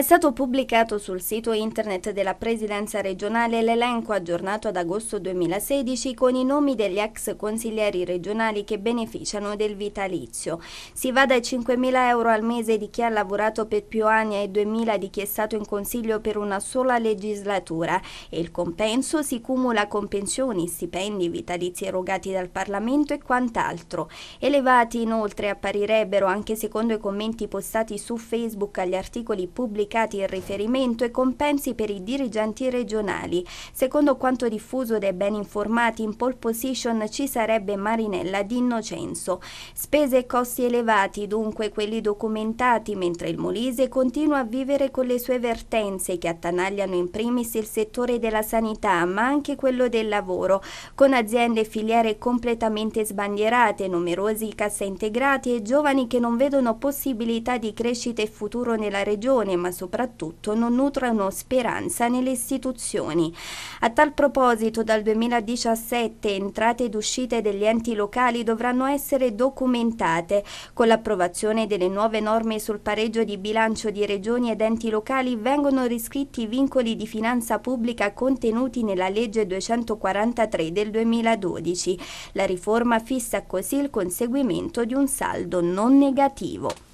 È stato pubblicato sul sito internet della Presidenza regionale l'elenco aggiornato ad agosto 2016 con i nomi degli ex consiglieri regionali che beneficiano del vitalizio. Si va dai 5.000 euro al mese di chi ha lavorato per più anni ai 2.000 di chi è stato in consiglio per una sola legislatura e il compenso si cumula con pensioni, stipendi, vitalizi erogati dal Parlamento e quant'altro. Elevati inoltre apparirebbero anche secondo i commenti postati su Facebook agli articoli pubblicati indicati in riferimento e compensi per i dirigenti regionali. Secondo quanto diffuso dai ben informati, in pole position ci sarebbe Marinella di Innocenzo. Spese e costi elevati, dunque quelli documentati, mentre il Molise continua a vivere con le sue vertenze che attanagliano in primis il settore della sanità, ma anche quello del lavoro, con aziende e filiere completamente sbandierate, numerosi cassa integrati e giovani che non vedono possibilità di crescita e futuro nella regione, ma soprattutto non nutrono speranza nelle istituzioni. A tal proposito dal 2017 entrate ed uscite degli enti locali dovranno essere documentate. Con l'approvazione delle nuove norme sul pareggio di bilancio di regioni ed enti locali vengono riscritti i vincoli di finanza pubblica contenuti nella legge 243 del 2012. La riforma fissa così il conseguimento di un saldo non negativo.